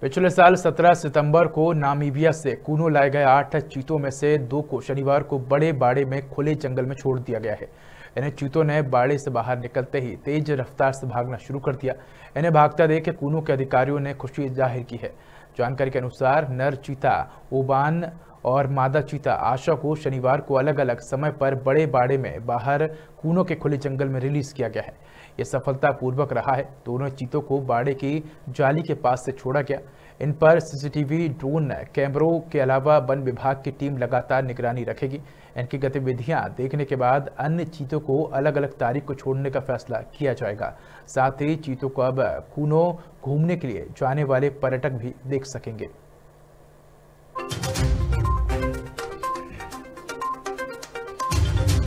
पिछले साल 17 सितंबर को नामीबिया से कूनो लाए गए आठ चीतों में से दो को शनिवार को बड़े बाड़े में खुले जंगल में छोड़ दिया गया है इन्हें चीतों ने बाड़े से बाहर निकलते ही तेज रफ्तार से भागना शुरू कर दिया इन्हें भागता देख कूनो के अधिकारियों ने खुशी जाहिर की है जानकारी के अनुसार नर चीता ओबान और मादा चीता आशा को शनिवार को अलग अलग समय पर बड़े बाड़े में बाहर कूनों के खुले जंगल में रिलीज किया गया है यह सफलतापूर्वक रहा है दोनों चीतों को बाड़े की जाली के पास से छोड़ा गया इन पर सीसीटीवी ड्रोन कैमरों के अलावा वन विभाग की टीम लगातार निगरानी रखेगी इनकी गतिविधियां देखने के बाद अन्य चीतों को अलग अलग तारीख को छोड़ने का फैसला किया जाएगा साथ ही चीतों को अब कूनों घूमने के लिए जाने वाले पर्यटक भी देख सकेंगे